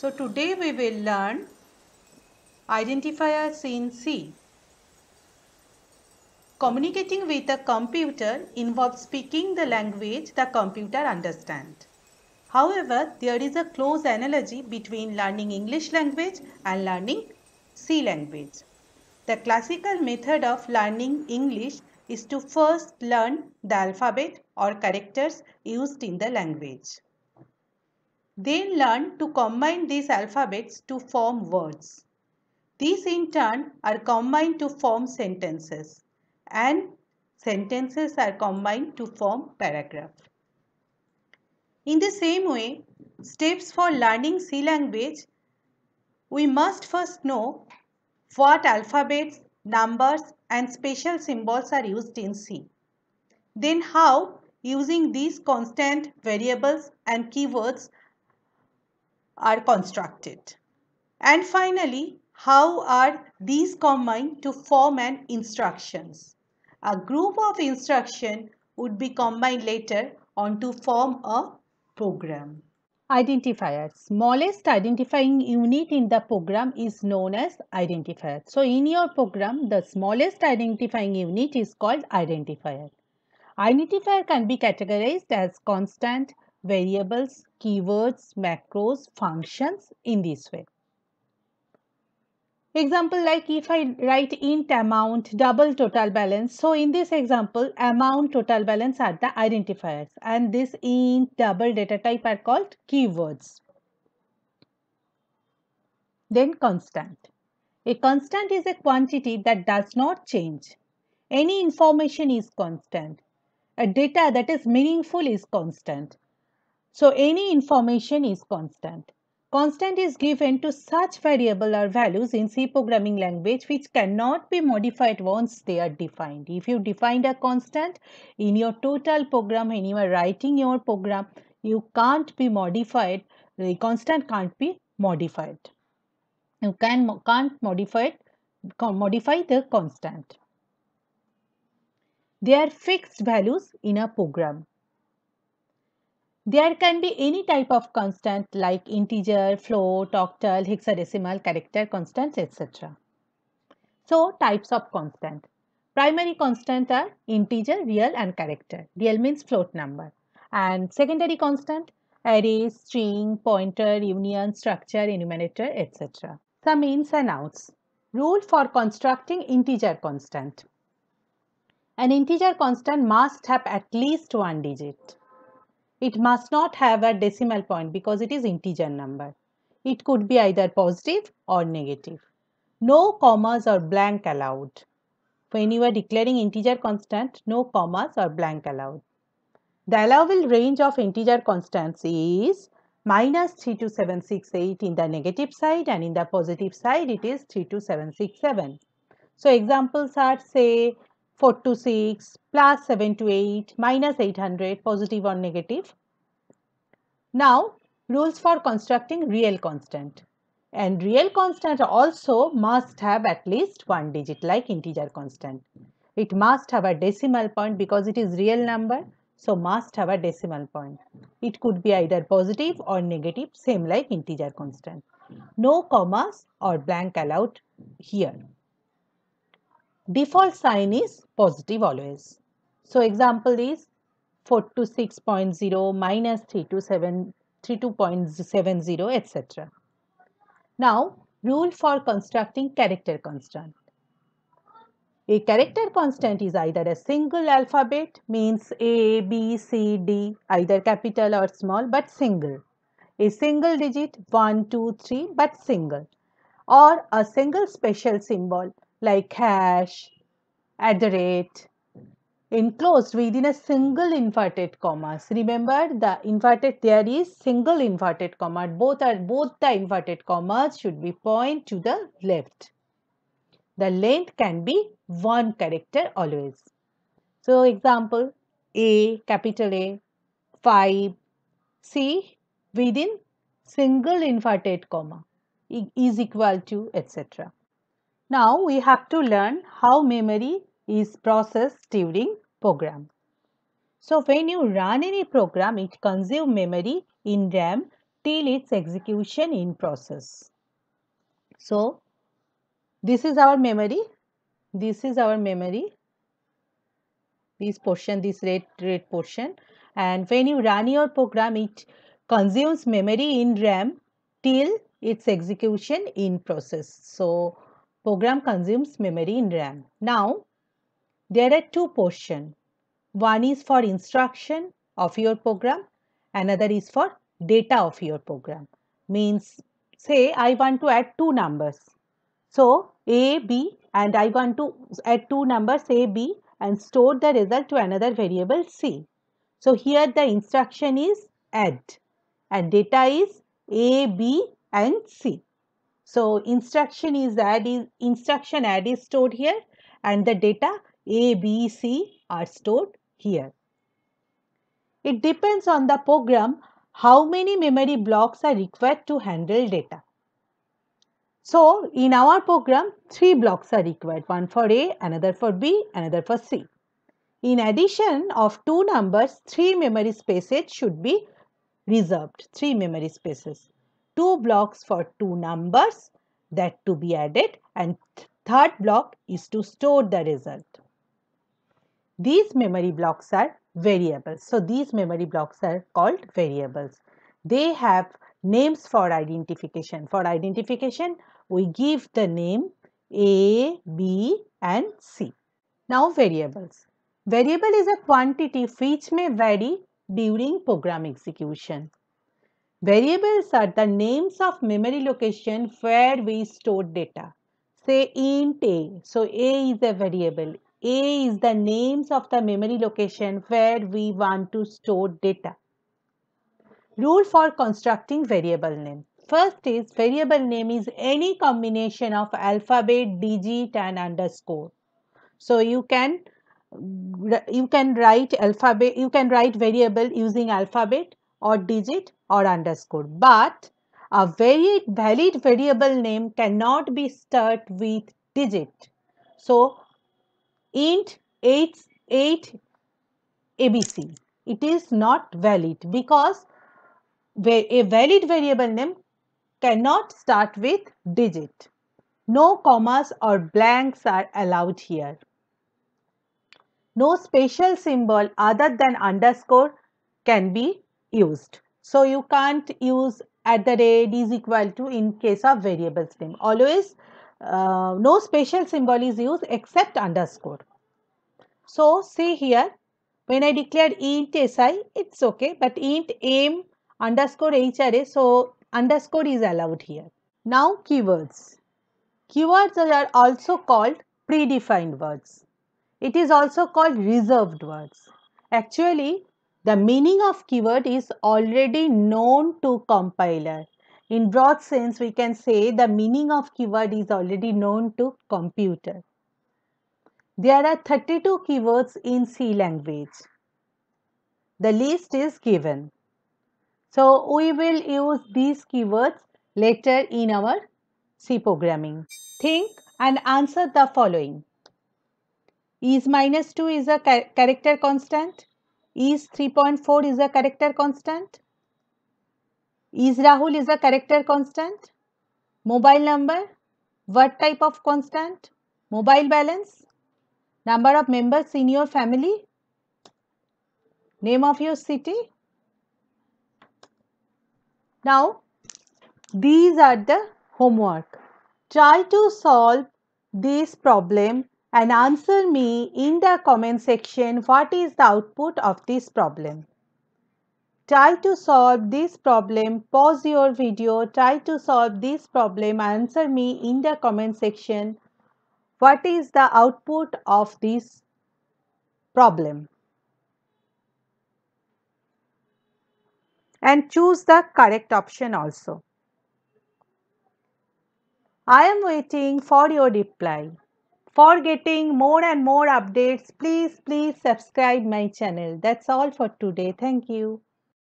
So today we will learn identifier in C. Communicating with a computer involves speaking the language the computer understands. However, there is a close analogy between learning English language and learning C language. The classical method of learning English is to first learn the alphabet or characters used in the language. They learn to combine these alphabets to form words. These in turn are combined to form sentences and sentences are combined to form paragraph. In the same way, steps for learning C language, we must first know what alphabets, numbers and special symbols are used in C. Then how using these constant variables and keywords are constructed. And finally, how are these combined to form an instructions? A group of instruction would be combined later on to form a program. Identifier. Smallest identifying unit in the program is known as identifier. So in your program, the smallest identifying unit is called identifier. Identifier can be categorized as constant, variables, keywords, macros, functions in this way. Example like if I write int amount, double total balance. So in this example, amount, total balance are the identifiers and this int, double data type are called keywords. Then constant. A constant is a quantity that does not change. Any information is constant. A data that is meaningful is constant. So any information is constant. Constant is given to such variable or values in C programming language which cannot be modified once they are defined. If you defined a constant in your total program when you are writing your program, you can't be modified, the constant can't be modified. You can, can't modify, modify the constant. They are fixed values in a program. There can be any type of constant like integer, float, octal, hexadecimal, character constants, etc. So types of constant. Primary constant are integer, real and character. Real means float number. And secondary constant array, string, pointer, union, structure, enumerator, etc. Some ins and outs. Rule for constructing integer constant. An integer constant must have at least one digit. It must not have a decimal point because it is integer number. It could be either positive or negative. No commas or blank allowed. When you are declaring integer constant, no commas or blank allowed. The allowable range of integer constants is minus 32768 in the negative side and in the positive side it is 32767. So examples are say 4 to 6 plus 7 to 8 minus 800 positive or negative. Now rules for constructing real constant and real constant also must have at least one digit like integer constant. It must have a decimal point because it is real number so must have a decimal point. It could be either positive or negative same like integer constant. No commas or blank allowed here default sign is positive always. So example is 4 to 6.0 minus 3 to 7 3 to etc. Now rule for constructing character constant. A character constant is either a single alphabet means A, B, C, D either capital or small but single. A single digit 1, 2, 3 but single or a single special symbol like hash, at the rate, enclosed within a single inverted commas. Remember the inverted there is single inverted comma. Both are both the inverted commas should be point to the left. The length can be one character always. So example A capital A 5 C within single inverted comma is equal to etc. Now we have to learn how memory is processed during program. So when you run any program, it consumes memory in RAM till its execution in process. So this is our memory. This is our memory. This portion, this red, red portion. And when you run your program, it consumes memory in RAM till its execution in process. So program consumes memory in RAM. Now, there are two portions. One is for instruction of your program, another is for data of your program. Means, say I want to add two numbers. So, A, B and I want to add two numbers A, B and store the result to another variable C. So, here the instruction is add and data is A, B and C. So instruction is add is instruction add is stored here and the data A, B, C are stored here. It depends on the program how many memory blocks are required to handle data. So in our program, three blocks are required, one for A, another for B, another for C. In addition of two numbers, three memory spaces should be reserved, three memory spaces two blocks for two numbers that to be added and third block is to store the result. These memory blocks are variables. So these memory blocks are called variables. They have names for identification. For identification, we give the name A, B and C. Now variables. Variable is a quantity which may vary during program execution. Variables are the names of memory location where we store data. Say int a. So a is a variable. A is the names of the memory location where we want to store data. Rule for constructing variable name. First is variable name is any combination of alphabet, digit and underscore. So you can you can write alphabet you can write variable using alphabet or digit or underscore. But a very valid variable name cannot be start with digit. So int 8, 8 ABC. It is not valid because a valid variable name cannot start with digit. No commas or blanks are allowed here. No special symbol other than underscore can be used. So you can't use at the rate is equal to in case of variable name. Always uh, no special symbol is used except underscore. So see here when I declared int si it's okay but int aim underscore hra so underscore is allowed here. Now keywords. Keywords are also called predefined words. It is also called reserved words. Actually the meaning of keyword is already known to compiler. In broad sense, we can say the meaning of keyword is already known to computer. There are 32 keywords in C language. The list is given. So, we will use these keywords later in our C programming. Think and answer the following. Is minus 2 is a character constant? Is 3.4 is a character constant? Is Rahul is a character constant? Mobile number? What type of constant? Mobile balance? Number of members in your family? Name of your city? Now, these are the homework. Try to solve this problem and answer me in the comment section what is the output of this problem. Try to solve this problem, pause your video, try to solve this problem, answer me in the comment section what is the output of this problem. And choose the correct option also. I am waiting for your reply. For getting more and more updates, please, please subscribe my channel. That's all for today. Thank you.